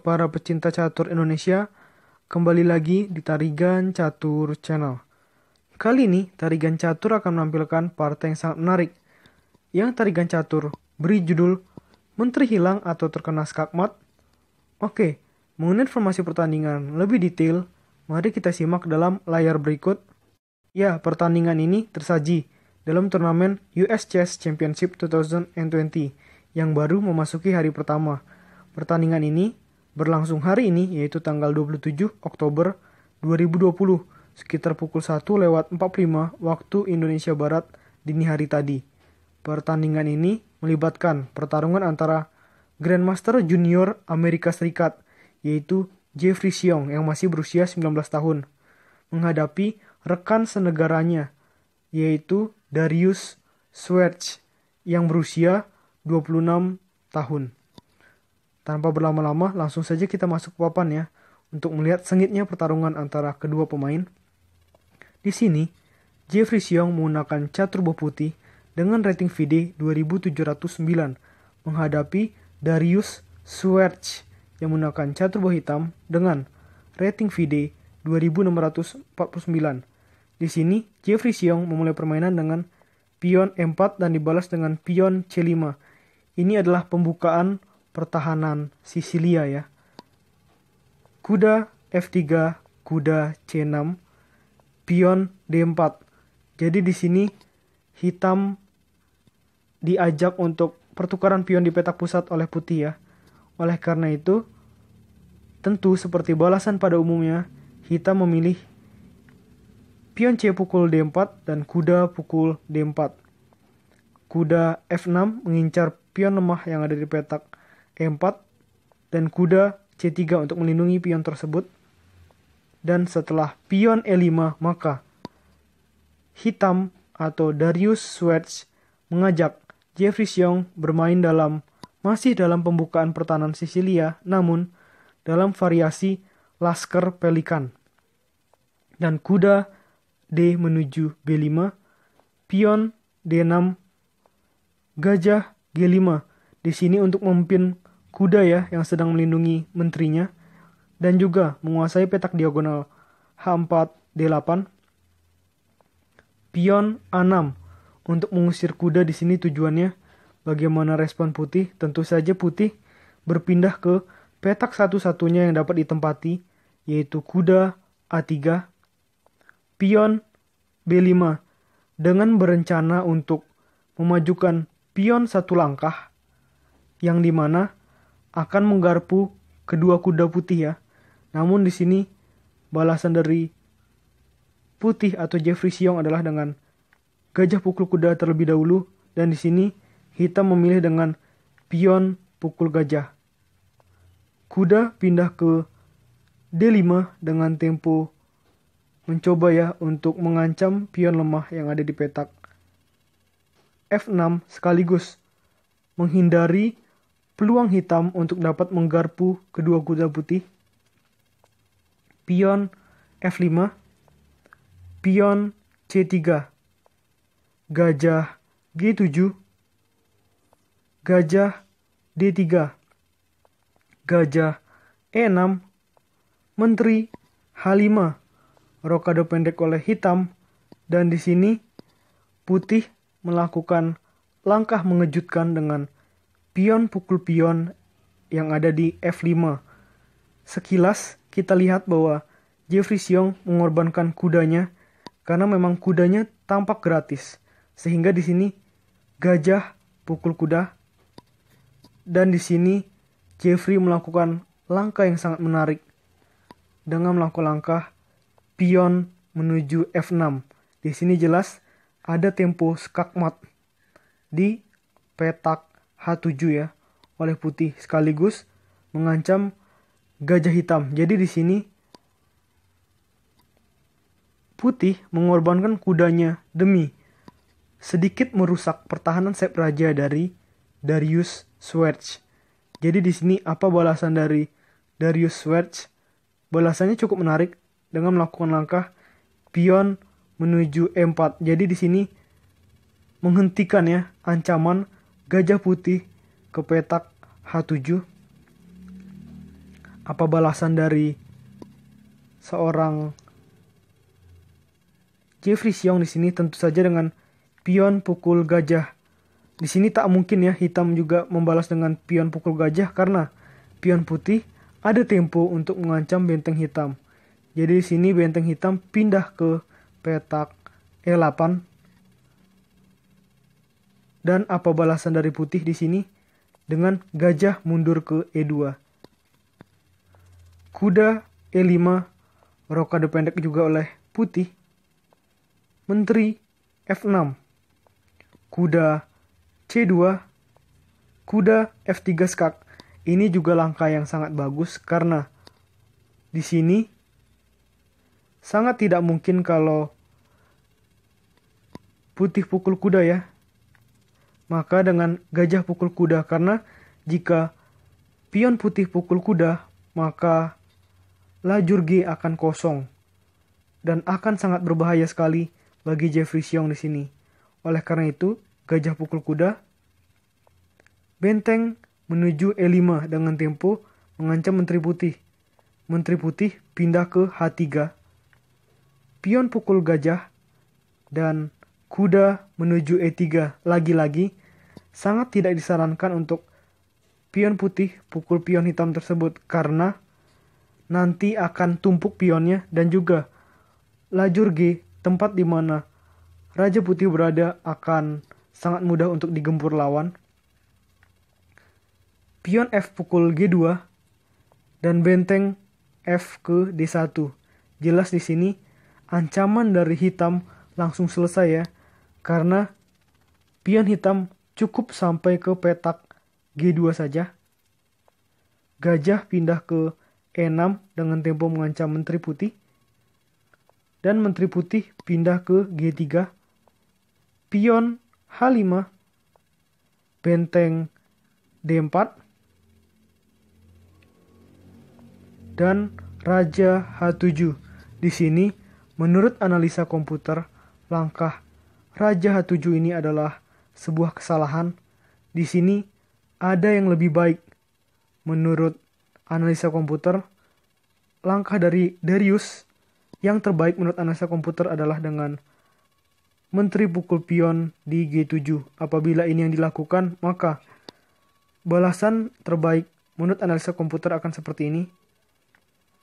para pecinta catur Indonesia, kembali lagi di Tarigan Catur Channel. Kali ini, Tarigan Catur akan menampilkan partai yang sangat menarik, yang Tarigan Catur beri judul Menteri Hilang atau Terkena Skakmat. Oke, mengenai informasi pertandingan lebih detail, mari kita simak dalam layar berikut. Ya, pertandingan ini tersaji dalam turnamen US Chess Championship 2020 yang baru memasuki hari pertama. Pertandingan ini berlangsung hari ini yaitu tanggal 27 Oktober 2020 sekitar pukul 1 lewat 45 waktu Indonesia Barat dini hari tadi. Pertandingan ini melibatkan pertarungan antara Grandmaster Junior Amerika Serikat yaitu Jeffrey Siong yang masih berusia 19 tahun menghadapi rekan senegaranya yaitu Darius Swerch yang berusia 26 tahun. Tanpa berlama-lama, langsung saja kita masuk ke papan ya, untuk melihat sengitnya pertarungan antara kedua pemain. Di sini, Jeffrey Siong menggunakan cat turbo putih dengan rating VD 2709 menghadapi Darius Swerch yang menggunakan cat turbo hitam dengan rating VD 2649. Di sini, Jeffrey Siong memulai permainan dengan pion E4 dan dibalas dengan pion C5. Ini adalah pembukaan pertahanan Sisilia ya. Kuda F3, kuda C6, pion D4. Jadi di sini hitam diajak untuk pertukaran pion di petak pusat oleh putih ya. Oleh karena itu, tentu seperti balasan pada umumnya, hitam memilih pion C pukul D4 dan kuda pukul D4. Kuda F6 mengincar pion lemah yang ada di petak E4, dan kuda C3 untuk melindungi pion tersebut. Dan setelah pion E5, maka hitam atau Darius Swartz mengajak Jeffrey Xiong bermain dalam masih dalam pembukaan pertahanan sicilia namun dalam variasi Lasker Pelikan. Dan kuda D menuju B5, pion D6, gajah G5. Di sini untuk memimpin Kuda ya yang sedang melindungi menterinya, dan juga menguasai petak diagonal H4 D8. Pion A6 untuk mengusir kuda di sini tujuannya bagaimana respon putih? Tentu saja putih berpindah ke petak satu-satunya yang dapat ditempati yaitu kuda A3, pion B5 dengan berencana untuk memajukan pion satu langkah yang dimana akan menggarpu kedua kuda putih ya. Namun di sini balasan dari putih atau Jeffrey Siong adalah dengan gajah pukul kuda terlebih dahulu dan di sini hitam memilih dengan pion pukul gajah. Kuda pindah ke D5 dengan tempo mencoba ya untuk mengancam pion lemah yang ada di petak F6 sekaligus menghindari peluang hitam untuk dapat menggarpu kedua kuda putih, pion F5, pion C3, gajah G7, gajah D3, gajah E6, menteri H5, rokado pendek oleh hitam, dan di sini putih melakukan langkah mengejutkan dengan pion-pukul pion yang ada di F5. Sekilas kita lihat bahwa Jeffrey Siong mengorbankan kudanya karena memang kudanya tampak gratis. Sehingga di sini gajah pukul kuda dan di sini Jeffrey melakukan langkah yang sangat menarik dengan melakukan langkah pion menuju F6. Di sini jelas ada tempo skakmat di petak H7 ya oleh putih sekaligus mengancam gajah hitam. Jadi di sini putih mengorbankan kudanya demi sedikit merusak pertahanan sep raja dari Darius Swerch. Jadi di sini apa balasan dari Darius Swerch? Balasannya cukup menarik dengan melakukan langkah pion menuju E4. Jadi di sini menghentikan ya ancaman gajah putih ke petak H7? Apa balasan dari seorang Jeffrey Siong di sini tentu saja dengan pion pukul gajah. Di sini tak mungkin ya hitam juga membalas dengan pion pukul gajah karena pion putih ada tempo untuk mengancam benteng hitam. Jadi di sini benteng hitam pindah ke petak E8 dan apa balasan dari putih di sini? Dengan gajah mundur ke E2. Kuda E5, rokade pendek juga oleh putih. Menteri F6. Kuda C2, kuda F3 skak. Ini juga langkah yang sangat bagus karena di sini sangat tidak mungkin kalau putih pukul kuda ya maka dengan gajah pukul kuda karena jika pion putih pukul kuda maka lajur G akan kosong dan akan sangat berbahaya sekali bagi Jeffrey siong di sini. Oleh karena itu, gajah pukul kuda benteng menuju E5 dengan tempo mengancam Menteri Putih. Menteri Putih pindah ke H3. Pion pukul gajah dan kuda menuju E3 lagi-lagi sangat tidak disarankan untuk pion putih pukul pion hitam tersebut karena nanti akan tumpuk pionnya dan juga lajur G tempat di mana Raja Putih berada akan sangat mudah untuk digempur lawan. Pion F pukul G2 dan benteng F ke D1. Jelas di sini ancaman dari hitam langsung selesai ya karena pion hitam Cukup sampai ke petak G2 saja. Gajah pindah ke E6 dengan tempo mengancam Menteri Putih. Dan Menteri Putih pindah ke G3. Pion H5. Benteng D4. Dan Raja H7. Di sini, menurut analisa komputer, langkah Raja H7 ini adalah sebuah kesalahan, di sini ada yang lebih baik. Menurut analisa komputer, langkah dari Darius yang terbaik menurut analisa komputer adalah dengan menteri pukul pion di G7. Apabila ini yang dilakukan, maka balasan terbaik menurut analisa komputer akan seperti ini.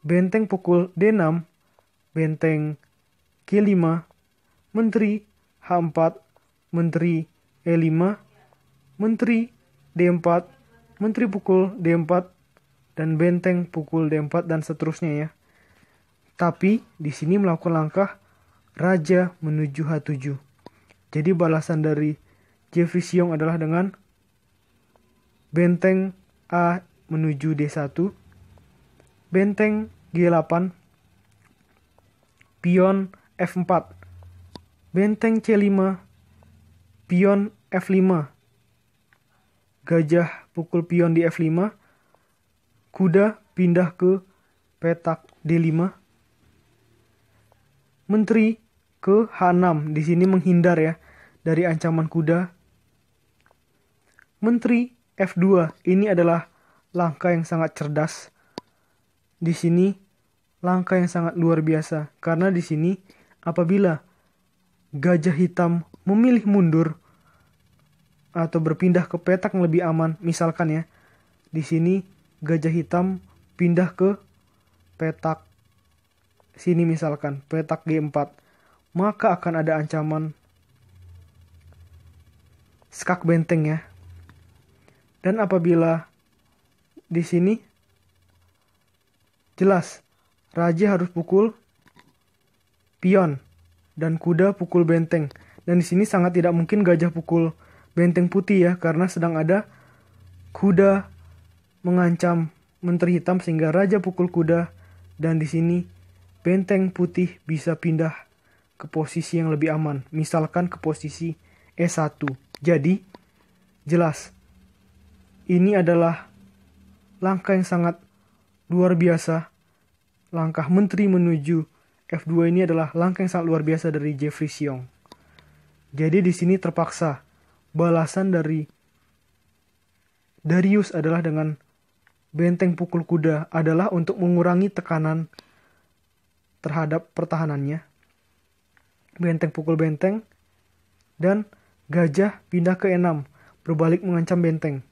Benteng pukul D6, benteng k 5 menteri H4, menteri E5, Menteri D4, Menteri pukul D4, dan benteng pukul D4 dan seterusnya ya. Tapi di sini melakukan langkah raja menuju H7. Jadi balasan dari Jeffrey Siong adalah dengan benteng A menuju D1, benteng G8, pion F4, benteng C5, pion F5. Gajah pukul pion di F5. Kuda pindah ke petak D5. Menteri ke H6. Di sini menghindar ya dari ancaman kuda. Menteri F2 ini adalah langkah yang sangat cerdas. Di sini langkah yang sangat luar biasa karena di sini apabila gajah hitam memilih mundur atau berpindah ke petak yang lebih aman. Misalkan ya, di sini gajah hitam pindah ke petak sini misalkan, petak G4, maka akan ada ancaman skak benteng ya. Dan apabila di sini jelas raja harus pukul pion dan kuda pukul benteng. Dan di sini sangat tidak mungkin gajah pukul benteng putih ya karena sedang ada kuda mengancam menteri hitam sehingga raja pukul kuda dan di sini benteng putih bisa pindah ke posisi yang lebih aman misalkan ke posisi E1 jadi jelas ini adalah langkah yang sangat luar biasa langkah menteri menuju F2 ini adalah langkah yang sangat luar biasa dari Jeffrey Siong. Jadi di sini terpaksa balasan dari Darius adalah dengan benteng pukul kuda adalah untuk mengurangi tekanan terhadap pertahanannya. Benteng pukul benteng dan gajah pindah ke E6 berbalik mengancam benteng.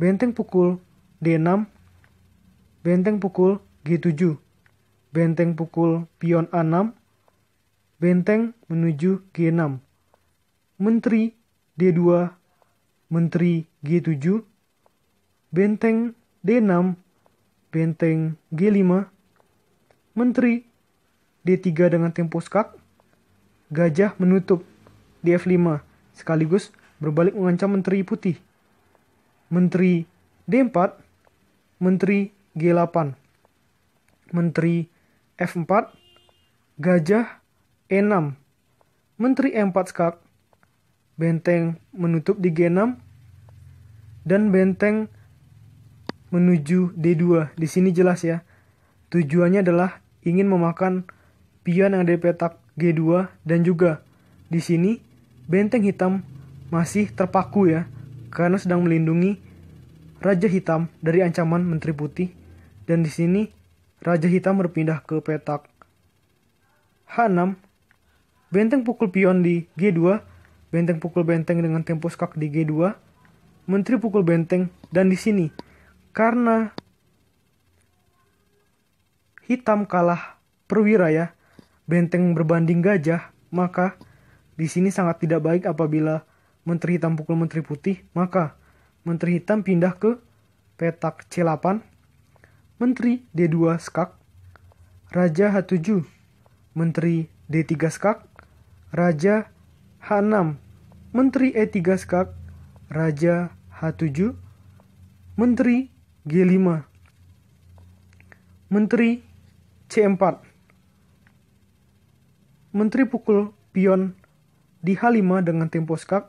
Benteng pukul D6, benteng pukul G7, benteng pukul pion A6, benteng menuju G6. Menteri D2, Menteri G7, Benteng D6, Benteng G5, Menteri D3 dengan tempo skak, Gajah menutup DF5 sekaligus berbalik mengancam Menteri Putih. Menteri D4, Menteri G8, Menteri F4, Gajah E6, Menteri e M4 skak, benteng menutup di G6 dan benteng menuju D2. Di sini jelas ya. Tujuannya adalah ingin memakan pion yang ada di petak G2 dan juga di sini benteng hitam masih terpaku ya karena sedang melindungi Raja Hitam dari ancaman Menteri Putih dan di sini Raja Hitam berpindah ke petak H6 benteng pukul pion di G2 benteng pukul benteng dengan tempo skak di G2, menteri pukul benteng, dan di sini. Karena hitam kalah perwira ya, benteng berbanding gajah, maka di sini sangat tidak baik apabila menteri hitam pukul menteri putih, maka menteri hitam pindah ke petak C8, menteri D2 skak, raja H7, menteri D3 skak, raja H6 Menteri E3 Skak Raja H7 Menteri G5 Menteri C4 Menteri pukul pion di H5 dengan tempo skak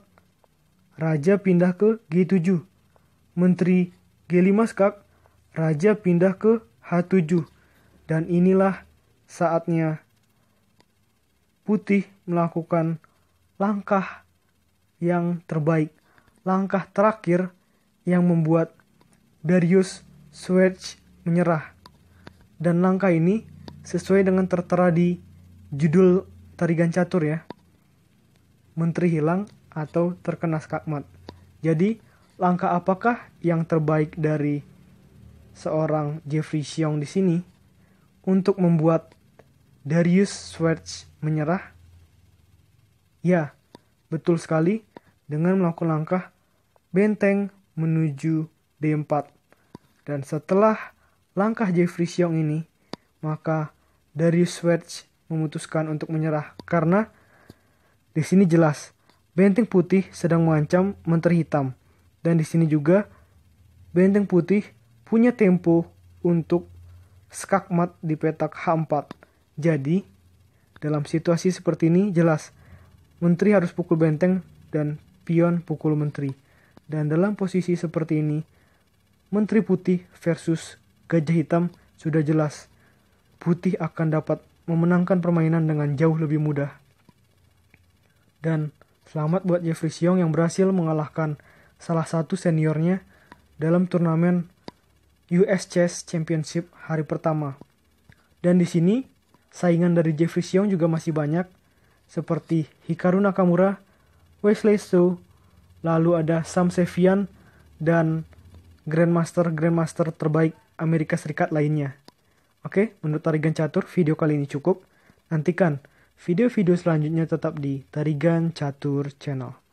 Raja pindah ke G7 Menteri G5 skak Raja pindah ke H7 dan inilah saatnya putih melakukan langkah yang terbaik, langkah terakhir yang membuat Darius Swedge menyerah. Dan langkah ini sesuai dengan tertera di judul Tarigan Catur ya. Menteri hilang atau terkena skakmat. Jadi, langkah apakah yang terbaik dari seorang Jeffrey Xiong di sini untuk membuat Darius Swartz menyerah? Ya, betul sekali. Dengan melakukan langkah benteng menuju D4. Dan setelah langkah Jeffrey Siong ini, maka Darius Wedge memutuskan untuk menyerah karena di sini jelas benteng putih sedang mengancam menteri hitam dan di sini juga benteng putih punya tempo untuk skakmat di petak H4. Jadi dalam situasi seperti ini jelas Menteri harus pukul benteng dan pion pukul menteri. Dan dalam posisi seperti ini, menteri putih versus gajah hitam sudah jelas. Putih akan dapat memenangkan permainan dengan jauh lebih mudah. Dan selamat buat Jeffrey Siong yang berhasil mengalahkan salah satu seniornya dalam turnamen US Chess Championship hari pertama. Dan di sini, saingan dari Jeffrey Siong juga masih banyak, seperti Hikaru Nakamura, Wesley So, lalu ada Sam Sevian dan Grandmaster Grandmaster terbaik Amerika Serikat lainnya. Oke, menurut Tarigan Catur video kali ini cukup. Nantikan video-video selanjutnya tetap di Tarigan Catur Channel.